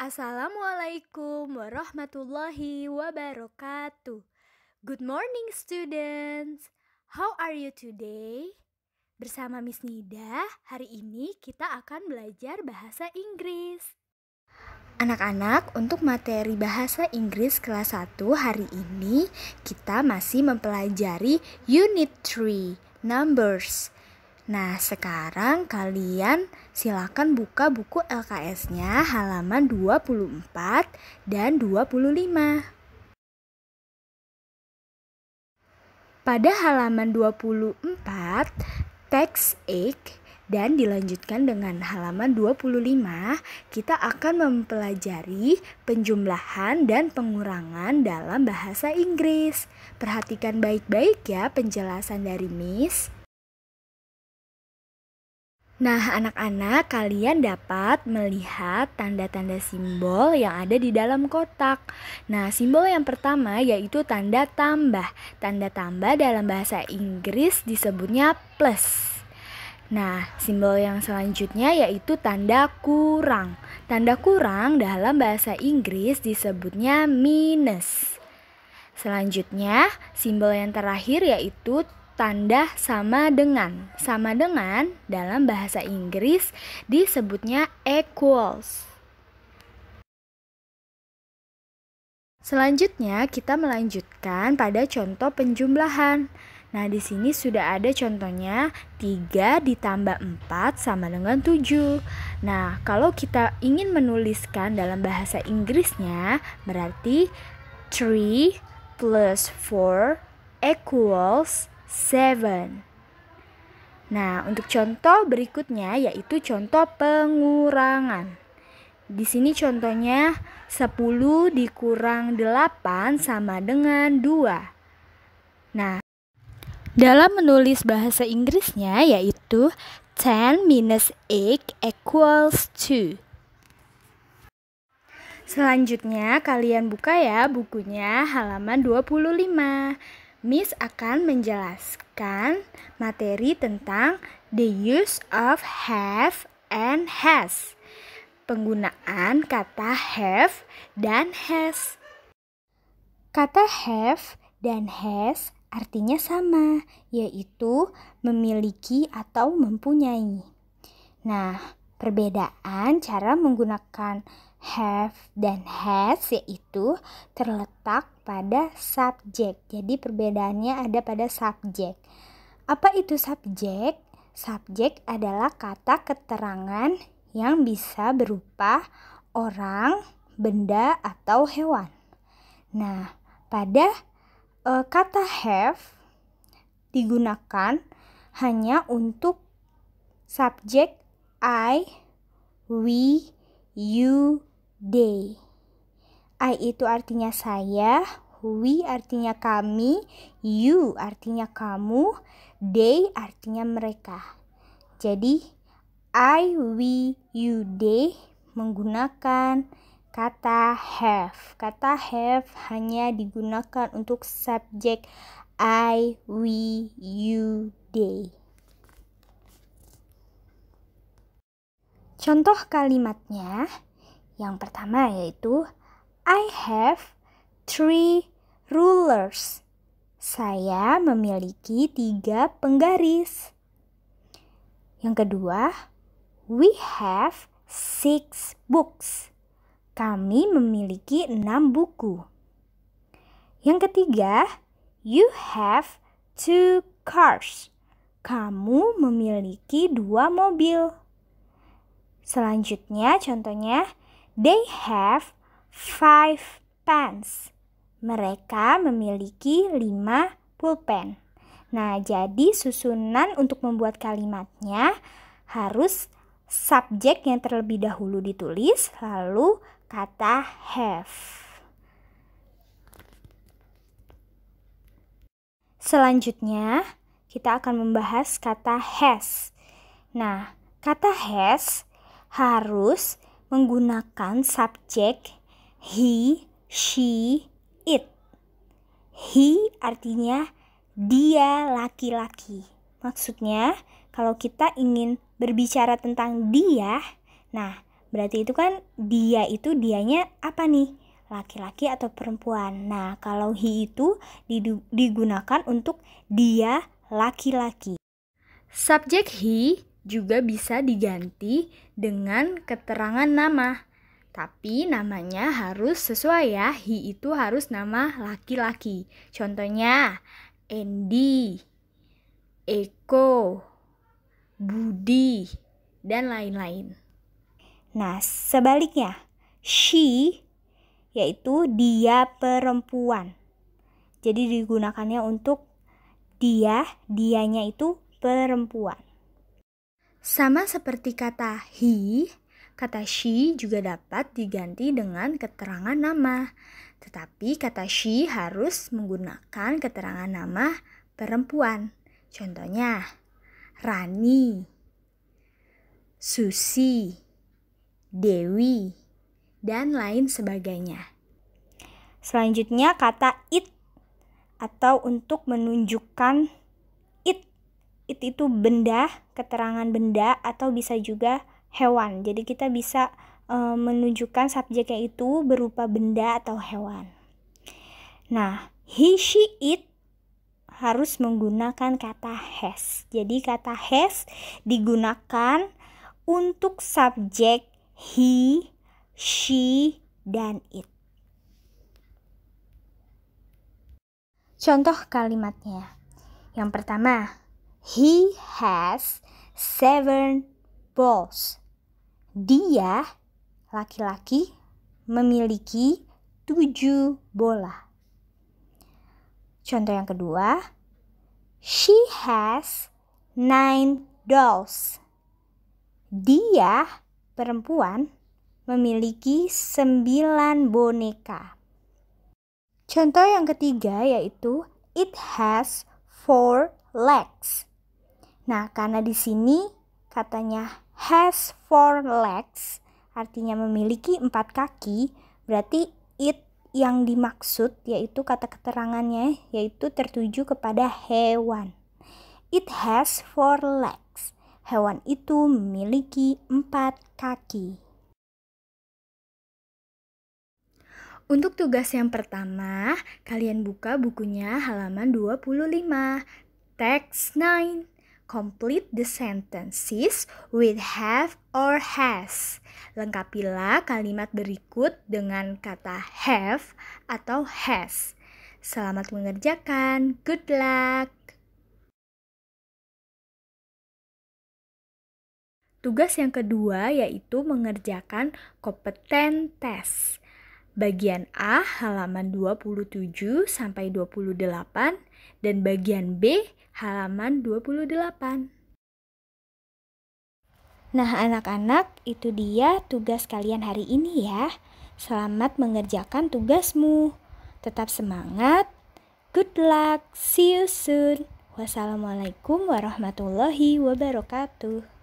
Assalamualaikum warahmatullahi wabarakatuh. Good morning students. How are you today? Bersama Miss Nida, hari ini kita akan belajar bahasa Inggris. Anak-anak, untuk materi bahasa Inggris kelas 1 hari ini kita masih mempelajari unit 3, numbers. Nah, sekarang kalian silakan buka buku LKS-nya halaman 24 dan 25. Pada halaman 24, teks ek dan dilanjutkan dengan halaman 25, kita akan mempelajari penjumlahan dan pengurangan dalam bahasa Inggris. Perhatikan baik-baik ya penjelasan dari Miss. Nah, anak-anak, kalian dapat melihat tanda-tanda simbol yang ada di dalam kotak. Nah, simbol yang pertama yaitu tanda tambah. Tanda tambah dalam bahasa Inggris disebutnya plus. Nah, simbol yang selanjutnya yaitu tanda kurang. Tanda kurang dalam bahasa Inggris disebutnya minus. Selanjutnya, simbol yang terakhir yaitu tanda sama dengan. Sama dengan dalam bahasa Inggris disebutnya equals. Selanjutnya kita melanjutkan pada contoh penjumlahan. Nah, di sini sudah ada contohnya 3 ditambah 4 sama dengan 7. Nah, kalau kita ingin menuliskan dalam bahasa Inggrisnya berarti 3 plus 4 equals seven. Nah, untuk contoh berikutnya yaitu contoh pengurangan. Di sini contohnya 10 dikurang 8 sama dengan 2. Nah, dalam menulis bahasa Inggrisnya yaitu 10 minus 8 equals 2. Selanjutnya kalian buka ya bukunya halaman 25. Miss akan menjelaskan materi tentang the use of have and has, penggunaan kata have dan has. Kata have dan has artinya sama, yaitu memiliki atau mempunyai. Nah, perbedaan cara menggunakan have dan has yaitu terletak pada subjek. Jadi perbedaannya ada pada subjek. Apa itu subjek? Subjek adalah kata keterangan yang bisa berupa orang, benda, atau hewan. Nah, pada e, kata have digunakan hanya untuk subjek I, we, you, they. I itu artinya saya, we artinya kami, you artinya kamu, they artinya mereka. Jadi I, we, you, they menggunakan kata have. Kata have hanya digunakan untuk subjek I, we, you, they. Contoh kalimatnya, yang pertama yaitu I have three rulers. Saya memiliki tiga penggaris. Yang kedua, we have six books. Kami memiliki enam buku. Yang ketiga, you have two cars. Kamu memiliki dua mobil. Selanjutnya, contohnya, They have five pens. Mereka memiliki lima pulpen. Nah, jadi susunan untuk membuat kalimatnya harus subjek yang terlebih dahulu ditulis, lalu kata have. Selanjutnya, kita akan membahas kata has. Nah, kata has harus menggunakan subjek he, she, it. He artinya dia laki-laki. Maksudnya, kalau kita ingin berbicara tentang dia, nah berarti itu kan dia itu dianya apa nih? Laki-laki atau perempuan. Nah, kalau he itu digunakan untuk dia laki-laki. Subjek he juga bisa diganti dengan keterangan nama. Tapi namanya harus sesuai ya. He itu harus nama laki-laki. Contohnya Andy, Eko, Budi, dan lain-lain. Nah, sebaliknya, she yaitu dia perempuan. Jadi digunakannya untuk dia, dianya itu perempuan. Sama seperti kata he, kata she juga dapat diganti dengan keterangan nama. Tetapi kata she harus menggunakan keterangan nama perempuan. Contohnya, Rani, Susi, Dewi, dan lain sebagainya. Selanjutnya kata it atau untuk menunjukkan it itu benda, keterangan benda atau bisa juga hewan. Jadi kita bisa e, menunjukkan subjeknya itu berupa benda atau hewan. Nah, he, she, it harus menggunakan kata has. Jadi kata has digunakan untuk subjek he, she, dan it. Contoh kalimatnya. Yang pertama, He has seven balls. Dia laki-laki memiliki tujuh bola. Contoh yang kedua, she has nine dolls. Dia perempuan memiliki sembilan boneka. Contoh yang ketiga yaitu it has four legs Nah, karena di sini katanya has four legs, artinya memiliki empat kaki, berarti it yang dimaksud yaitu kata keterangannya yaitu tertuju kepada hewan. It has four legs. Hewan itu memiliki empat kaki. Untuk tugas yang pertama, kalian buka bukunya halaman 25, teks 9. Complete the sentences with have or has. Lengkapilah kalimat berikut dengan kata have atau has. Selamat mengerjakan. Good luck. Tugas yang kedua yaitu mengerjakan kompeten test. Bagian A halaman 27 sampai 28 dan bagian B halaman 28. Nah, anak-anak, itu dia tugas kalian hari ini ya. Selamat mengerjakan tugasmu. Tetap semangat. Good luck. See you soon. Wassalamualaikum warahmatullahi wabarakatuh.